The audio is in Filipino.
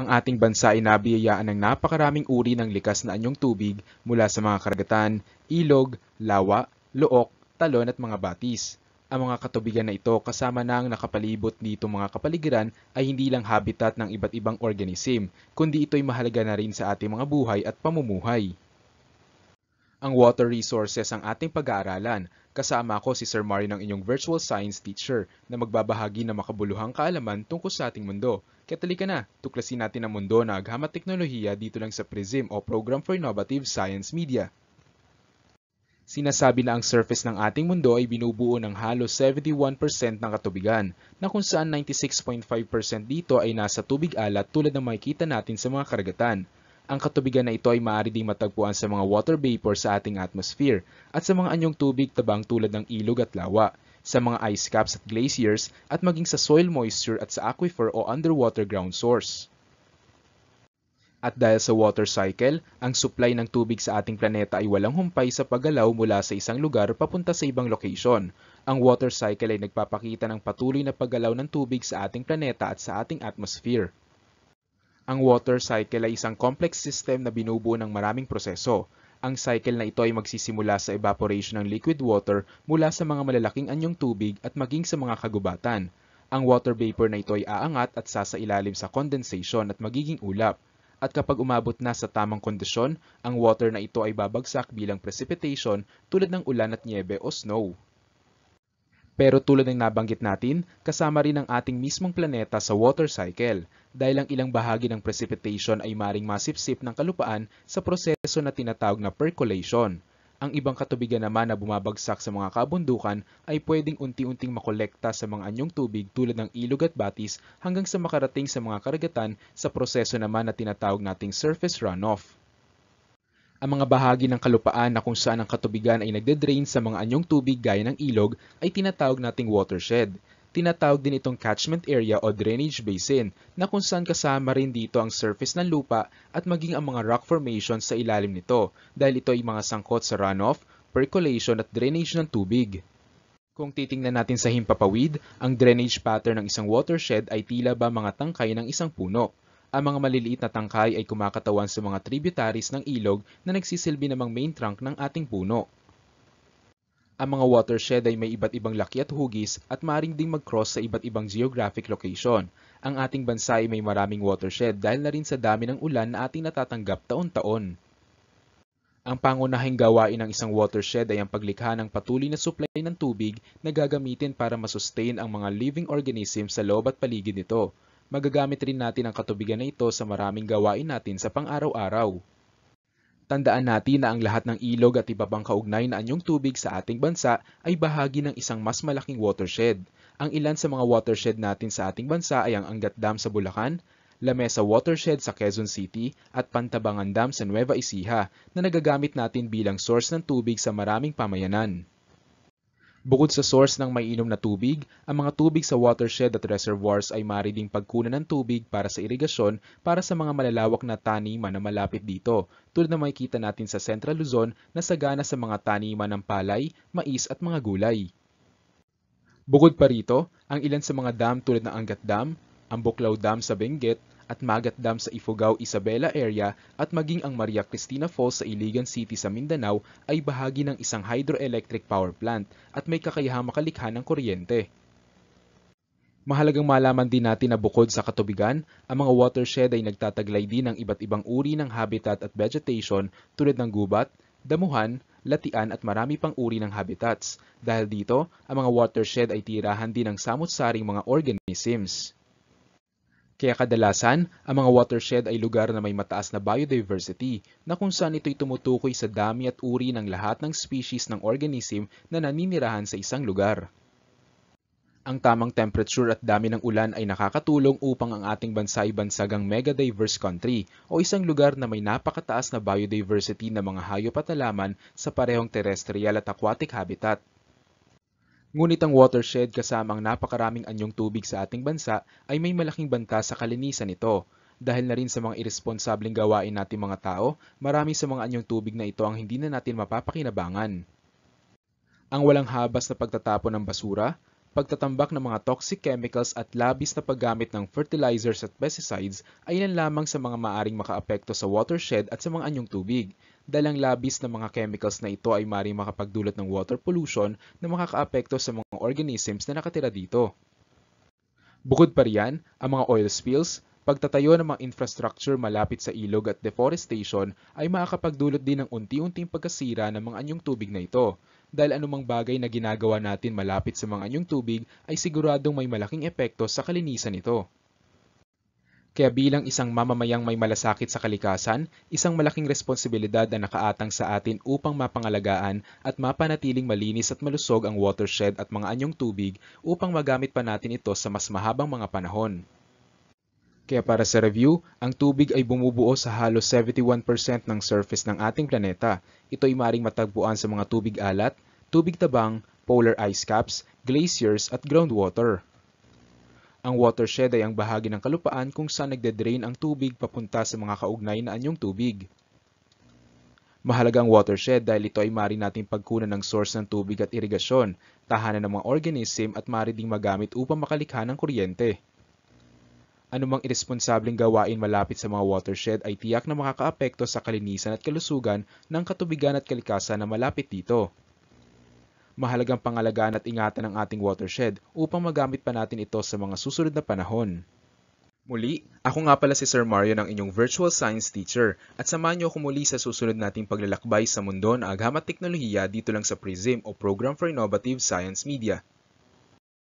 Ang ating bansa ay nabiyayaan ng napakaraming uri ng likas na anyong tubig mula sa mga karagatan, ilog, lawa, look, talon at mga batis. Ang mga katubigan na ito kasama na ang nakapalibot dito mga kapaligiran ay hindi lang habitat ng iba't ibang organism, kundi ito'y mahalaga na rin sa ating mga buhay at pamumuhay. Ang water resources ang ating pag-aaralan. Kasama ko si Sir Mari ng inyong virtual science teacher na magbabahagi ng makabuluhang kaalaman tungkol sa ating mundo. Kaya talika na, tuklasin natin ang mundo na aghamat teknolohiya dito lang sa PRISM o Program for Innovative Science Media. Sinasabi na ang surface ng ating mundo ay binubuo ng halos 71% ng katubigan, na kung saan 96.5% dito ay nasa tubig alat tulad ng makikita natin sa mga karagatan. Ang katubigan na ito ay maaari ding matagpuan sa mga water vapor sa ating atmosphere at sa mga anyong tubig tabang tulad ng ilog at lawa, sa mga ice caps at glaciers at maging sa soil moisture at sa aquifer o underwater ground source. At dahil sa water cycle, ang supply ng tubig sa ating planeta ay walang humpay sa paggalaw mula sa isang lugar papunta sa ibang location. Ang water cycle ay nagpapakita ng patuloy na paggalaw ng tubig sa ating planeta at sa ating atmosphere. Ang water cycle ay isang complex system na binubuo ng maraming proseso. Ang cycle na ito ay magsisimula sa evaporation ng liquid water mula sa mga malalaking anyong tubig at maging sa mga kagubatan. Ang water vapor na ito ay aangat at sasailalim sa condensation at magiging ulap. At kapag umabot na sa tamang kondisyon, ang water na ito ay babagsak bilang precipitation tulad ng ulan at niebe o snow. Pero tulad ng nabanggit natin, kasama rin ang ating mismong planeta sa water cycle dahil ang ilang bahagi ng precipitation ay maring masipsip ng kalupaan sa proseso na tinatawag na percolation. Ang ibang katubigan naman na bumabagsak sa mga kabundukan ay pwedeng unti-unting makolekta sa mga anyong tubig tulad ng ilog at batis hanggang sa makarating sa mga karagatan sa proseso naman na tinatawag nating surface runoff. Ang mga bahagi ng kalupaan na kung saan ang katubigan ay nagde-drain sa mga anyong tubig gaya ng ilog ay tinatawag nating watershed. Tinatawag din itong catchment area o drainage basin na kung saan kasama rin dito ang surface ng lupa at maging ang mga rock formations sa ilalim nito dahil ito ay mga sangkot sa runoff, percolation at drainage ng tubig. Kung titingnan natin sa himpapawid, ang drainage pattern ng isang watershed ay tila ba mga tangkay ng isang puno. Ang mga maliliit na tangkay ay kumakatawan sa mga tributaries ng ilog na nagsisilbi namang main trunk ng ating puno. Ang mga watershed ay may iba't ibang laki at hugis at maaaring ding mag-cross sa iba't ibang geographic location. Ang ating bansa ay may maraming watershed dahil na rin sa dami ng ulan na ating natatanggap taon-taon. Ang pangunahing gawain ng isang watershed ay ang paglikha ng patuloy na supply ng tubig na gagamitin para masustain ang mga living organisms sa loob at paligid nito magagamit rin natin ang katubigan na ito sa maraming gawain natin sa pang-araw-araw. Tandaan natin na ang lahat ng ilog at iba pang kaugnay na anyong tubig sa ating bansa ay bahagi ng isang mas malaking watershed. Ang ilan sa mga watershed natin sa ating bansa ay ang Angat Dam sa Bulacan, La Mesa Watershed sa Quezon City at Pantabangan Dam sa Nueva Ecija na nagagamit natin bilang source ng tubig sa maraming pamayanan. Bukod sa source ng mainom na tubig, ang mga tubig sa watershed at reservoirs ay mari ding pagkunan ng tubig para sa irigasyon para sa mga malalawak na taniman na malapit dito, tulad na makikita natin sa Central Luzon na sagana sa mga taniman ng palay, mais at mga gulay. Bukod pa rito, ang ilan sa mga dam tulad ng Angat Dam, ang Buklaw Dam sa Benguet at Magat Dam sa Ifugao, Isabela area at maging ang Maria Cristina Falls sa Iligan City sa Mindanao ay bahagi ng isang hydroelectric power plant at may kakayahang makalikha ng kuryente. Mahalagang malaman din natin na bukod sa katubigan, ang mga watershed ay nagtataglay din ng iba't ibang uri ng habitat at vegetation tulad ng gubat, damuhan, latian at marami pang uri ng habitats. Dahil dito, ang mga watershed ay tirahan din ng samot-saring mga organisms. Kaya kadalasan, ang mga watershed ay lugar na may mataas na biodiversity na kung saan ito'y tumutukoy sa dami at uri ng lahat ng species ng organism na naninirahan sa isang lugar. Ang tamang temperature at dami ng ulan ay nakakatulong upang ang ating bansa ay bansagang mega-diverse country o isang lugar na may napakataas na biodiversity ng mga hayop at halaman sa parehong terrestrial at aquatic habitat. Ngunit ang watershed kasamang napakaraming anyong tubig sa ating bansa ay may malaking banta sa kalinisan nito. Dahil na rin sa mga irresponsableng gawain natin mga tao, marami sa mga anyong tubig na ito ang hindi na natin mapapakinabangan. Ang walang habas na pagtatapon ng basura, pagtatambak ng mga toxic chemicals at labis na paggamit ng fertilizers at pesticides ay ilan lamang sa mga maaring makaapekto sa watershed at sa mga anyong tubig dahil ang labis ng mga chemicals na ito ay maring makapagdulot ng water pollution na makakaapekto sa mga organisms na nakatira dito. Bukod pa riyan, ang mga oil spills, pagtatayo ng mga infrastructure malapit sa ilog at deforestation ay makakapagdulot din ng unti-unting pagkasira ng mga anyong tubig na ito dahil anumang bagay na ginagawa natin malapit sa mga anyong tubig ay siguradong may malaking epekto sa kalinisan nito. Kaya bilang isang mamamayang may malasakit sa kalikasan, isang malaking responsibilidad na nakaatang sa atin upang mapangalagaan at mapanatiling malinis at malusog ang watershed at mga anyong tubig upang magamit pa natin ito sa mas mahabang mga panahon. Kaya para sa review, ang tubig ay bumubuo sa halos 71% ng surface ng ating planeta. Ito ay maring matagpuan sa mga tubig alat, tubig tabang, polar ice caps, glaciers at groundwater. Ang watershed ay ang bahagi ng kalupaan kung saan nagde-drain ang tubig papunta sa mga kaugnay na anyong tubig. Mahalaga ang watershed dahil ito ay mari nating pagkunan ng source ng tubig at irigasyon, tahanan ng mga organism at maaari ding magamit upang makalikha ng kuryente. Anumang irresponsableng gawain malapit sa mga watershed ay tiyak na makakaapekto sa kalinisan at kalusugan ng katubigan at kalikasan na malapit dito mahalagang pangalagaan at ingatan ang ating watershed upang magamit pa natin ito sa mga susunod na panahon. Muli, ako nga pala si Sir Mario ng inyong virtual science teacher at samahan niyo ako muli sa susunod nating paglalakbay sa mundo ng agham at teknolohiya dito lang sa PRISM o Program for Innovative Science Media.